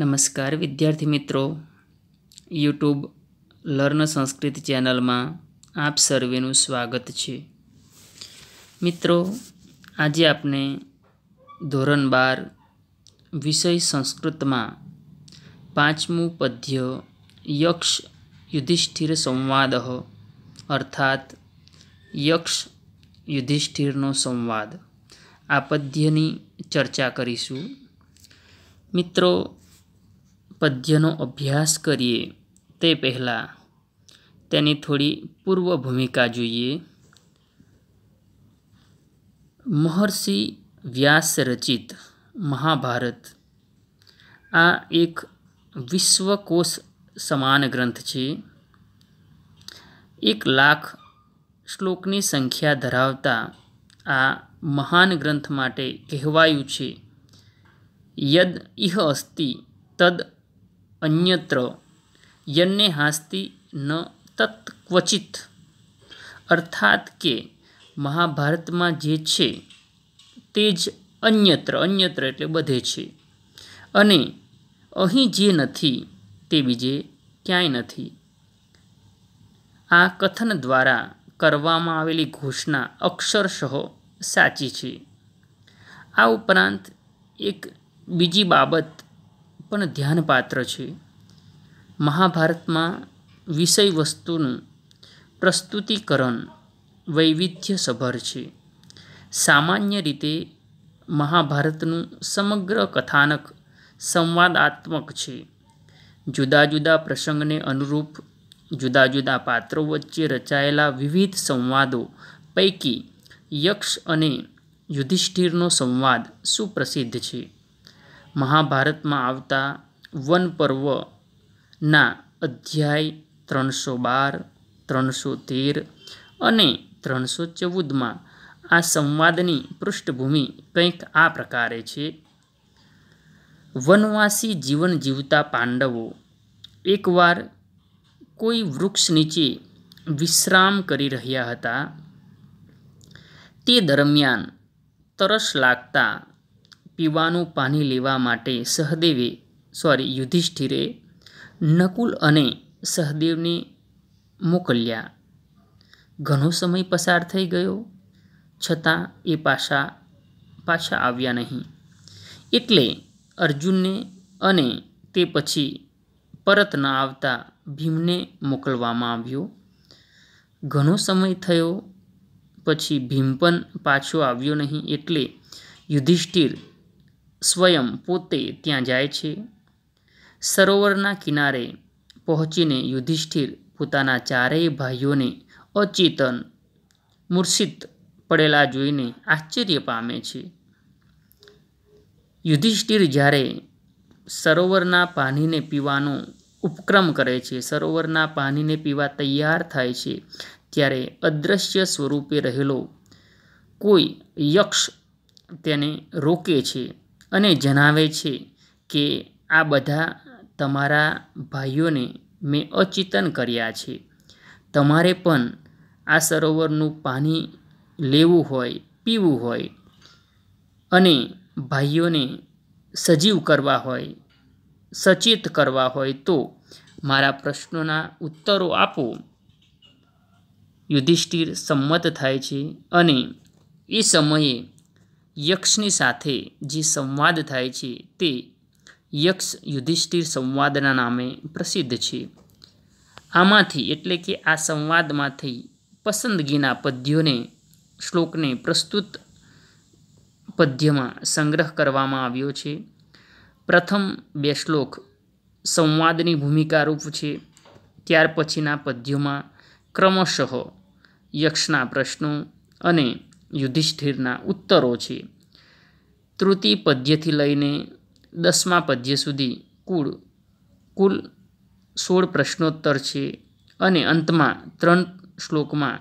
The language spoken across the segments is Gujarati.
નમસ્કાર વિદ્યાર્થી મિત્રો યુટ્યુબ લર્ન સંસ્કૃત ચેનલમાં આપ સર્વેનું સ્વાગત છે મિત્રો આજે આપણે ધોરણ બાર વિષય સંસ્કૃતમાં પાંચમું પદ્ય યક્ષ યુધિષ્ઠિર સંવાદ અર્થાત યક્ષ યુધિષ્ઠિરનો સંવાદ આ પદ્યની ચર્ચા કરીશું મિત્રો પદ્યનો અભ્યાસ કરીએ તે પહેલાં તેની થોડી પૂર્વ ભૂમિકા જોઈએ મહર્ષિ વ્યાસ રચિત મહાભારત આ એક વિશ્વકોષ સમાન ગ્રંથ છે એક લાખ શ્લોકની સંખ્યા ધરાવતા આ મહાન ગ્રંથ માટે કહેવાયું છે યદ ઇહ અસ્તિ તદ અન્યત્ર યન્ને હાસ્તિ ન તત્ ક્વચિત અર્થાત કે મહાભારતમાં જે છે તે જ અન્યત્ર અન્યત્ર એટલે બધે છે અને અહીં જે નથી તે બીજે ક્યાંય નથી આ કથન દ્વારા કરવામાં આવેલી ઘોષણા અક્ષરશઃ સાચી છે આ ઉપરાંત એક બીજી બાબત પણ ધ્યાનપાત્ર છે મહાભારતમાં વિષય વસ્તુનું પ્રસ્તુતિકરણ વૈવિધ્યસભર છે સામાન્ય રીતે મહાભારતનું સમગ્ર કથાનક સંવાદાત્મક છે જુદા જુદા પ્રસંગને અનુરૂપ જુદા જુદા પાત્રો વચ્ચે રચાયેલા વિવિધ સંવાદો પૈકી યક્ષ અને યુધિષ્ઠિરનો સંવાદ સુપ્રસિદ્ધ છે મહાભારતમાં આવતા વન પર્વના અધ્યાય ત્રણસો બાર ત્રણસો તેર અને ત્રણસો ચૌદમાં આ સંવાદની પૃષ્ઠભૂમિ કંઈક આ પ્રકારે છે વનવાસી જીવન જીવતા પાંડવો એકવાર કોઈ વૃક્ષ નીચે વિશ્રામ કરી રહ્યા હતા તે દરમિયાન તરસ લાગતા પીવાનું પાણી લેવા માટે સહદેવે સોરી યુધિષ્ઠિરે નકુલ અને સહદેવને મોકલ્યા ઘણો સમય પસાર થઈ ગયો છતાં એ પાછા પાછા આવ્યા નહીં એટલે અર્જુનને અને તે પછી પરત ન આવતા ભીમને મોકલવામાં આવ્યો ઘણો સમય થયો પછી ભીમ પણ પાછો આવ્યો નહીં એટલે યુધિષ્ઠિર સ્વયં પોતે ત્યાં જાય છે સરોવરના કિનારે પહોંચીને યુધિષ્ઠિર પોતાના ચારેય ભાઈઓને અચેતન મૂર્છિત પડેલા જોઈને આશ્ચર્ય પામે છે યુધિષ્ઠિર જ્યારે સરોવરના પાણીને પીવાનો ઉપક્રમ કરે છે સરોવરના પાણીને પીવા તૈયાર થાય છે ત્યારે અદૃશ્ય સ્વરૂપે રહેલો કોઈ યક્ષ તેને રોકે છે અને જણાવે છે કે આ બધા તમારા ભાઈઓને મેં અચેતન કર્યા છે તમારે પણ આ સરોવરનું પાણી લેવું હોય પીવું હોય અને ભાઈઓને સજીવ કરવા હોય સચેત કરવા હોય તો મારા પ્રશ્નોના ઉત્તરો આપો યુધિષ્ઠિર સંમત થાય છે અને એ સમયે યક્ષની સાથે જે સંવાદ થાય છે તે યક્ષ યુધિષ્ઠિર સંવાદના નામે પ્રસિદ્ધ છે આમાંથી એટલે કે આ સંવાદમાંથી પસંદગીના પદ્યોને શ્લોકને પ્રસ્તુત પદ્યમાં સંગ્રહ કરવામાં આવ્યો છે પ્રથમ બે શ્લોક સંવાદની ભૂમિકારૂપ છે ત્યાર પછીના પદ્યોમાં ક્રમશઃ યક્ષના પ્રશ્નો અને યુધિષ્ઠિરના ઉત્તરો છે તૃતીય પદ્યથી લઈને દસમા પદ્ય સુધી કુળ કુલ સોળ પ્રશ્નોત્તર છે અને અંતમાં ત્રણ શ્લોકમાં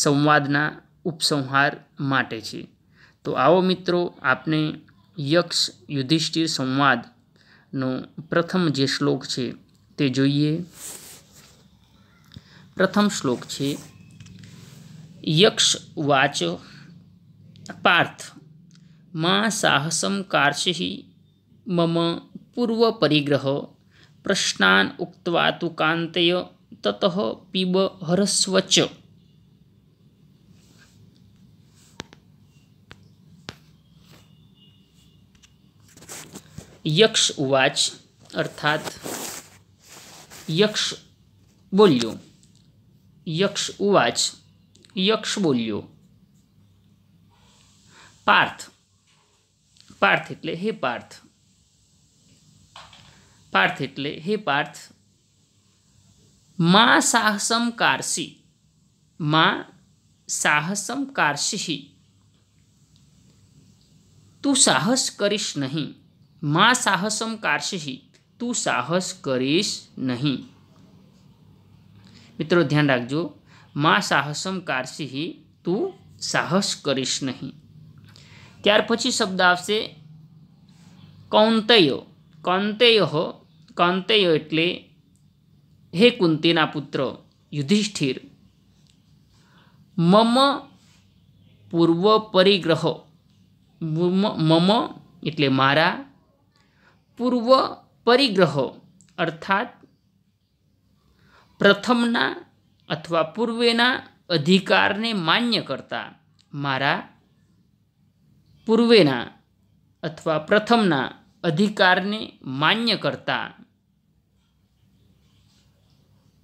સંવાદના ઉપસંહાર માટે છે તો આવો મિત્રો આપને યક્ષ યુધિષ્ઠિર સંવાદનો પ્રથમ જે શ્લોક છે તે જોઈએ પ્રથમ શ્લોક છે યક્ષ વાચ પાર્થ મા સાહસમ કાર્ષિ મમ પૂર્વપરિગ્રહ પ્રશ્નાન ઉક્તવા તુ કાંતય તત પીબ હરસ્વચ યક્ષ ઉવાચ અર્થાત યક્ષ બોલ્યો યક્ષ ઉવાચ યક્ષ બોલ્યો પાર્થ પાર્થ એટલે હે પાર્થ પાર્થ એટલે હે પાર્થ મા સાહસમ કારસી મા સાહસમ કારસી તું સાહસ કરીશ નહીં મા સાહસમ કારસી તું સાહસ કરીશ નહીં મિત્રો ધ્યાન રાખજો મા સાહસમ કારસી તું સાહસ કરીશ નહીં ત્યાર પછી શબ્દ આવશે કૌંતયો કૌંતયો કૌંતયો એટલે હે કુંતીના પુત્ર યુધિષ્ઠિર મમ પૂર્વ પરિગ્રહ મમ એટલે મારા પૂર્વ પરિગ્રહ અર્થાત પ્રથમના અથવા પૂર્વેના અધિકારને માન્ય કરતા મારા પૂર્વેના અથવા પ્રથમના અધિકારને માન્ય કરતા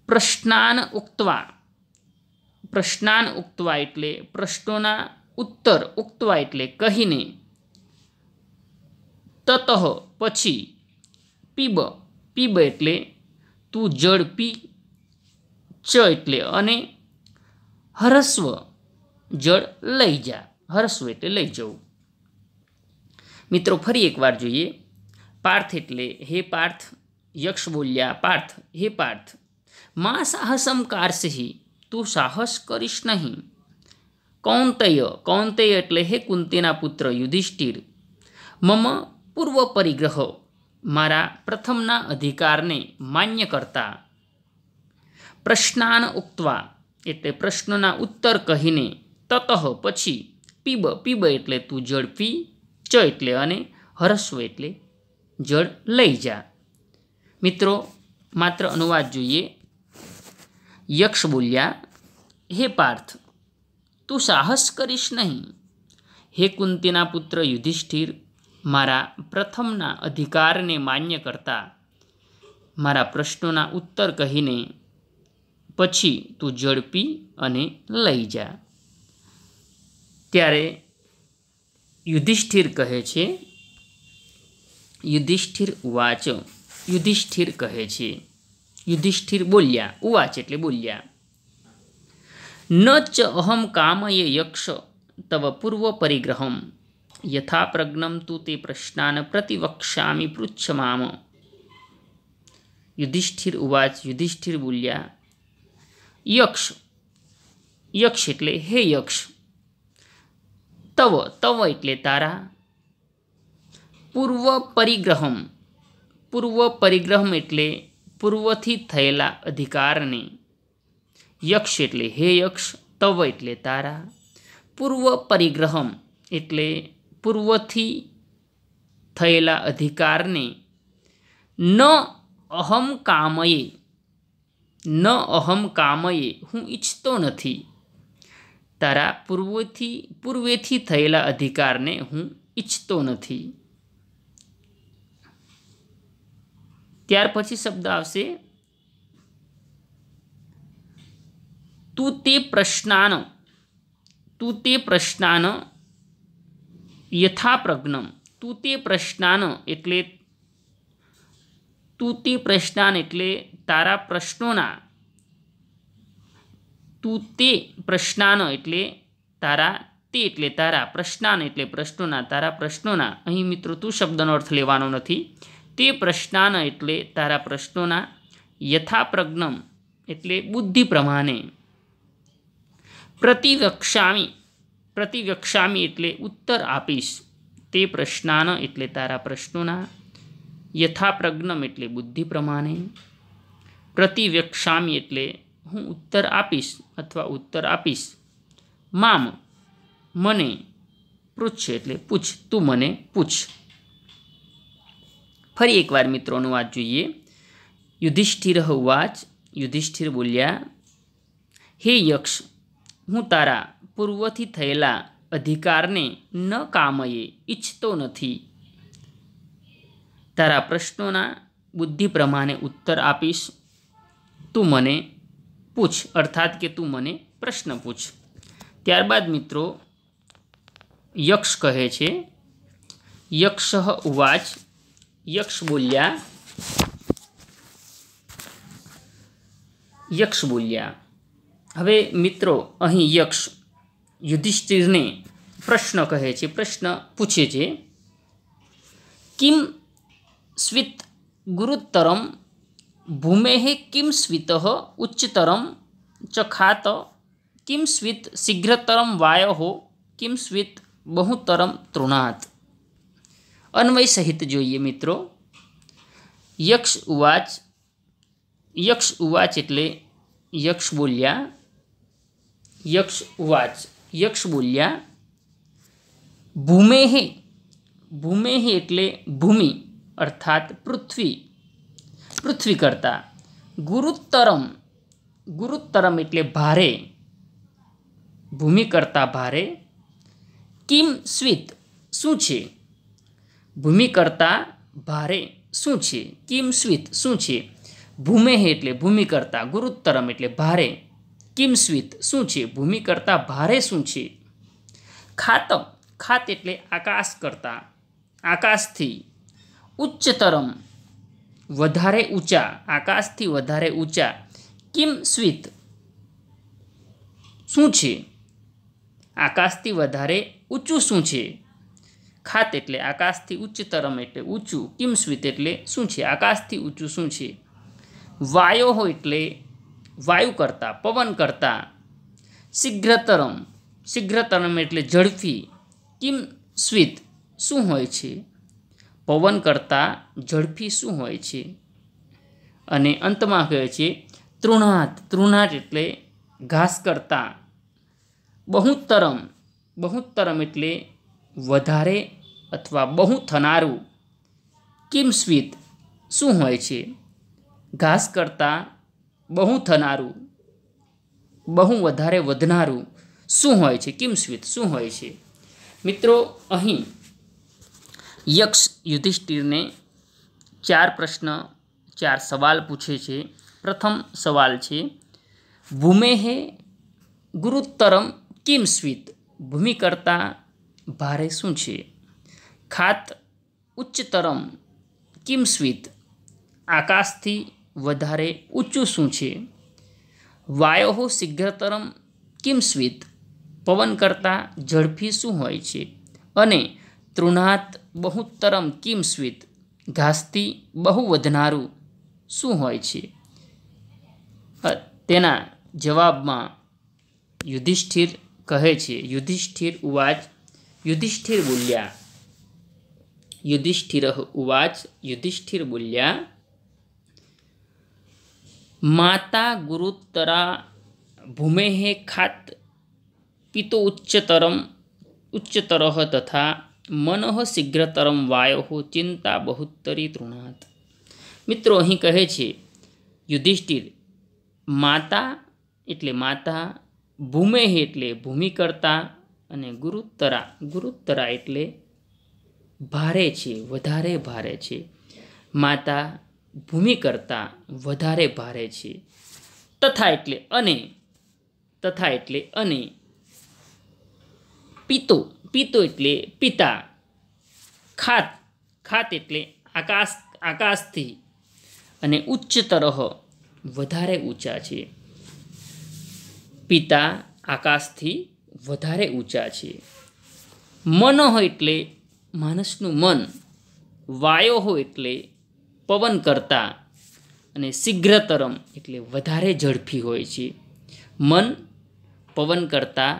પ્રશ્નાન ઉક્તવા પ્રશ્નાન ઉક્તવા એટલે પ્રશ્નોના ઉત્તર ઉક્તવા એટલે કહીને તતઃ પછી પીબ પીબ એટલે તું જળ પી ચ એટલે અને હરસ્વ જળ લઈ જા હરસ્વ એટલે લઈ જવું મિત્રો ફરી એકવાર જોઈએ પાર્થ એટલે હે પાર્થ યક્ષ બોલ્યા પાર્થ હે પાર્થ મા સાહસમ કારસહી તું સાહસ કરીશ નહીં કૌંતય કૌંતય એટલે હે કુંતીના પુત્ર યુધિષ્ઠિર મમ પૂર્વ પરિગ્રહ મારા પ્રથમના અધિકારને માન્ય કરતા પ્રશ્નાન ઉક્તવા એટલે પ્રશ્નના ઉત્તર કહીને તતઃ પછી પીબ પીબ એટલે તું ઝડપી ચ એટલે અને હરસ્વ એટલે જળ લઈ જા મિત્રો માત્ર અનુવાદ જોઈએ યક્ષ બોલ્યા હે પાર્થ તું સાહસ કરીશ નહીં હે કુંતીના પુત્ર યુધિષ્ઠિર મારા પ્રથમના અધિકારને માન્ય કરતા મારા પ્રશ્નોના ઉત્તર કહીને પછી તું ઝડપી અને લઈ જા ત્યારે યુધિષ્ઠિર કહે છે યુધિષ્ઠિર ઉવાચ યુધિષ્ઠિર કહે છે યુધિષ્ઠિર બોલ્યા ઉવાચ એટલે બોલ્યા ન ચ અહમ કામયે યક્ષ તવ પૂર્વ પરિગ્રહમ યથા પ્રજ્ઞમ તું તે પ્રશ્નાન પ્રતિવક્ષામી પૃચ્છમામ યુધિષ્ઠિર ઉવાચ યુધિષ્ઠિર બોલ્યા યક્ષ યક્ષ એટલે હે યક્ષ તવ તવ એટલે તારા પૂર્વ પરિગ્રહમ પૂર્વ પરિગ્રહમ એટલે પૂર્વથી થયેલા અધિકારને યક્ષ એટલે હે યક્ષ તવ એટલે તારા પૂર્વ પરિગ્રહમ એટલે પૂર્વથી થયેલા અધિકારને ન અહમ કામયે ન અહમ કામયે હું ઈચ્છતો નથી તારા પૂર્વથી પૂર્વેથી થયેલા અધિકારને હું ઈચ્છતો નથી ત્યાર પછી શબ્દ આવશે તું તે પ્રશ્નાન તું તે પ્રશ્નાન યથાપ્રજ્ઞમ તું તે પ્રશ્નાન એટલે તું તે પ્રશ્નાન એટલે તારા પ્રશ્નોના તું તે પ્રશ્નાનો એટલે તારા તે એટલે તારા પ્રશ્નાન એટલે પ્રશ્નોના તારા પ્રશ્નોના અહીં મિત્રો તું શબ્દનો અર્થ લેવાનો નથી તે પ્રશ્નાન એટલે તારા પ્રશ્નોના યથાપ્રજ્ઞમ એટલે બુદ્ધિ પ્રમાણે પ્રતિવક્ષામી પ્રતિવ્યક્ષામી એટલે ઉત્તર આપીશ તે પ્રશ્નાન એટલે તારા પ્રશ્નોના યથાપ્રજ્ઞમ એટલે બુદ્ધિ પ્રમાણે પ્રતિવ્યક્ષામી એટલે હું ઉત્તર આપીશ અથવા ઉત્તર આપીશ મામ મને પૃચ્છ એટલે પૂછ તું મને પૂછ ફરી એકવાર મિત્રોનો વાત જોઈએ યુધિષ્ઠિર વાચ યુધિષ્ઠિર બોલ્યા હે યક્ષ હું તારા પૂર્વથી થયેલા અધિકારને ન કામયે ઈચ્છતો નથી તારા પ્રશ્નોના બુદ્ધિ પ્રમાણે ઉત્તર આપીશ તું મને પૂછ અર્થાત કે તું મને પ્રશ્ન પૂછ ત્યારબાદ મિત્રો યક્ષ કહે છે યક્ષ ઉવાચ યક્ષ બોલ્યા યક્ષ બોલ્યા હવે મિત્રો અહીં યક્ષ યુધિષ્ઠિરને પ્રશ્ન કહે છે પ્રશ્ન પૂછે છે કિમ સ્વિત ગુરુત્તરમ भूमे किम स्वीत उच्चतर च खात किम स्वीत शीघ्रतर वाय हो किम स्वीत बहुतर तृणात अन्वय सहित जो ये मित्रों यक्ष उवाच यक्ष उवाच इतले यक्ष बोलिया यक्ष उवाच यक्ष बोलिया भूमे भूमे एट्ले भूमि अर्थात पृथ्वी પૃથ્વી કરતાં ગુરુત્તરમ ગુરુત્તરમ એટલે ભારે ભૂમિ કરતાં ભારે કિમ સ્વિત શું છે ભૂમિ કરતાં ભારે શું છે કિમ સ્વિત શું છે ભૂમેહ એટલે ભૂમિ કરતાં ગુરુત્તરમ એટલે ભારે કિમ સ્વિત શું છે ભૂમિ કરતાં ભારે શું છે ખાતમ ખાત એટલે આકાશ કરતાં આકાશથી ઉચ્ચતરમ વધારે ઊંચા આકાશથી વધારે ઊંચા કિમ સ્વિત શું છે આકાશથી વધારે ઊંચું શું છે ખાત એટલે આકાશથી ઉચ્ચતરમ એટલે ઊંચું કિમ સ્વિત એટલે શું છે આકાશથી ઊંચું શું છે વાયો વાયોહો એટલે વાયુ કરતાં પવન કરતાં શીઘ્રતરમ શીઘ્રતરમ એટલે ઝડપી કિમ સ્વિત શું હોય છે પવન કરતાં ઝડપી શું હોય છે અને અંતમાં કહે છે તૃણાટ તૃણાટ એટલે ઘાસ કરતાં બહુત્તરમ બહુત્તરમ એટલે વધારે અથવા બહુ થનારું કિમસ્વિત શું હોય છે ઘાસ કરતાં બહુ થનારું બહુ વધારે વધનારું શું હોય છે કિમસ્વિત શું હોય છે મિત્રો અહીં યક્ષ યુધિષ્ઠિરને ચાર પ્રશ્ન ચાર સવાલ પૂછે છે પ્રથમ સવાલ છે ભૂમેહ ગુરુત્તરમ કિમ સ્વિત ભૂમિ કરતાં ભારે શું છે ખાત ઉચ્ચતરમ કિમ સ્વિત આકાશથી વધારે ઊંચું શું છે વાયો શીઘ્રતરમ કિમ સ્વિત પવન કરતાં ઝડપી શું હોય છે અને તૃણાત બહુત્તરમ કિમ સ્વિત ઘાસથી બહુ વધનારું શું હોય છે તેના જવાબમાં યુધિષ્ઠિર કહે છે યુધિષ્ઠિર ઉવાચ યુધિષ્ઠિર બોલ્યા યુધિષ્ઠિર ઉવાચ યુધિષ્ઠિર બોલ્યા માતા ગુરુતરા ભૂમે ખાત પિતો ઉચ્ચતરમ ઉચ્ચતર તથા મનઃ શીઘ્રતરમ વાયો ચિંતા બહુત્તરી તૃણાત મિત્રો અહીં કહે છે યુધિષ્ઠિર માતા એટલે માતા ભૂમેહ એટલે ભૂમિ કરતા અને ગુરુત્તરા ગુરુત્તરા એટલે ભારે છે વધારે ભારે છે માતા ભૂમિ કરતા વધારે ભારે છે તથા એટલે અને તથા એટલે અને પિતુ પિતુ એટલે પિતા ખાત ખાત એટલે આકાશ આકાશથી અને ઉચ્ચ તરહ વધારે ઊંચા છે પિતા આકાશથી વધારે ઊંચા છે મનહ એટલે માણસનું મન વાયોહો એટલે પવન કરતાં અને શીઘ્રતરમ એટલે વધારે ઝડપી હોય છે મન પવન કરતાં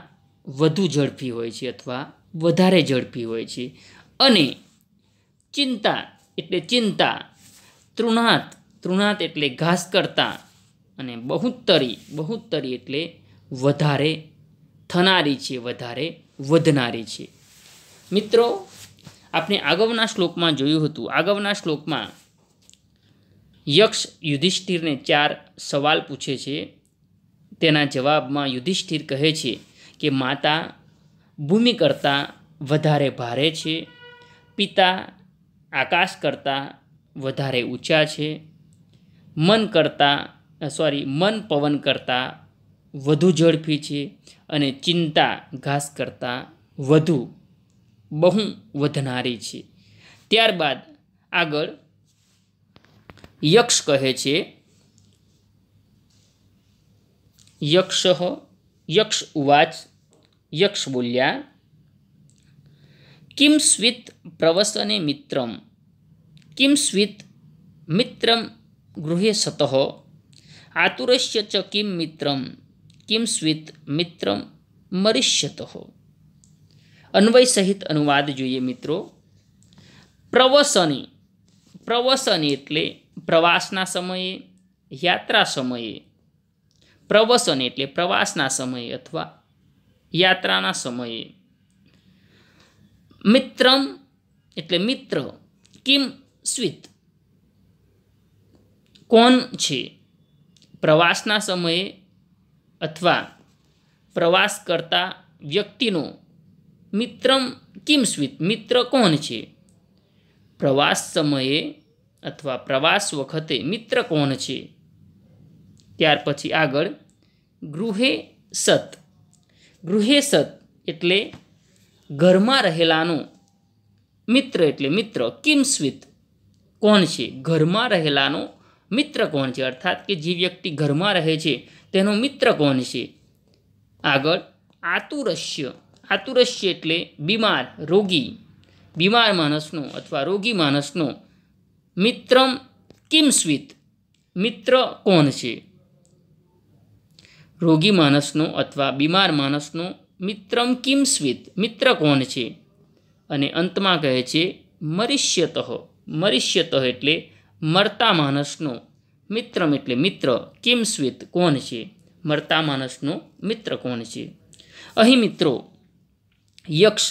વધુ ઝડપી હોય છે અથવા વધારે ઝડપી હોય છે અને ચિંતા એટલે ચિંતા તૃણાત તૃણાત એટલે ઘાસ કરતા અને બહુત્તરી બહુત્તરી એટલે વધારે થનારી છે વધારે વધનારી છે મિત્રો આપણે આગળના શ્લોકમાં જોયું હતું આગળના શ્લોકમાં યક્ષ યુધિષ્ઠિરને ચાર સવાલ પૂછે છે તેના જવાબમાં યુધિષ્ઠિર કહે છે કે માતા ભૂમિ કરતાં વધારે ભારે છે પિતા આકાશ કરતાં વધારે ઊંચા છે મન કરતાં સોરી મન પવન કરતાં વધુ ઝડપી છે અને ચિંતા ઘાસ કરતાં વધુ બહુ વધનારી છે ત્યારબાદ આગળ યક્ષ કહે છે યક્ષ યક્ષ ઉવાચ યક્ષ બોલ્યા કિમ સ્વિત પ્રવસને મિત્રમ કિમ સ્વિત મિત્રમ ગૃહે સતઃ આતુરસ્ય ચ કિમ મિત્રમ કિમ સ્વિત મિત્રમ મરિષ્યત અન્વય સહિત અનુવાદ જોઈએ મિત્રો પ્રવસને પ્રવસન એટલે પ્રવાસના સમયે યાત્રા સમયે પ્રવસન એટલે પ્રવાસના સમયે અથવા યાત્રાના સમયે મિત્રમ એટલે મિત્ર કિમ સ્વિત કોણ છે પ્રવાસના સમયે અથવા પ્રવાસ કરતા વ્યક્તિનો મિત્રમ કિમ સ્વિત મિત્ર કોણ છે પ્રવાસ સમયે અથવા પ્રવાસ વખતે મિત્ર કોણ છે ત્યાર પછી આગળ ગૃહે સત ગૃહેસદ એટલે ઘરમાં રહેલાનો મિત્ર એટલે મિત્ર કિમસ્વિત કોણ છે ઘરમાં રહેલાનો મિત્ર કોણ છે અર્થાત કે જે વ્યક્તિ ઘરમાં રહે છે તેનો મિત્ર કોણ છે આગળ આતુરસ્ય આતુરસ્ય એટલે બીમાર રોગી બીમાર માણસનો અથવા રોગી માણસનો મિત્રમ કિમસ્વિત મિત્ર કોણ છે રોગી માણસનો અથવા બીમાર માણસનો મિત્રમ કિમ સ્વિત મિત્ર કોણ છે અને અંતમાં કહે છે મરિષ્યતઃ મરિષ્યતઃ એટલે મરતા માણસનો મિત્રમ એટલે મિત્ર કિમ સ્વિત કોણ છે મરતા માણસનો મિત્ર કોણ છે અહીં મિત્રો યક્ષ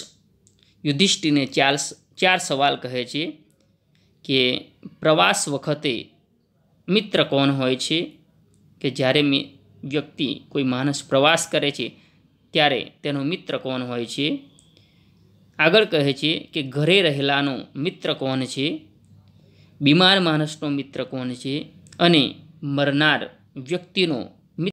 યુધિષ્ઠિને ચાર ચાર સવાલ કહે છે કે પ્રવાસ વખતે મિત્ર કોણ હોય છે કે જ્યારે વ્યક્તિ કોઈ માણસ પ્રવાસ કરે છે ત્યારે તેનો મિત્ર કોણ હોય છે આગળ કહે છે કે ઘરે રહેલાનો મિત્ર કોણ છે બીમાર માણસનો મિત્ર કોણ છે અને મરનાર વ્યક્તિનો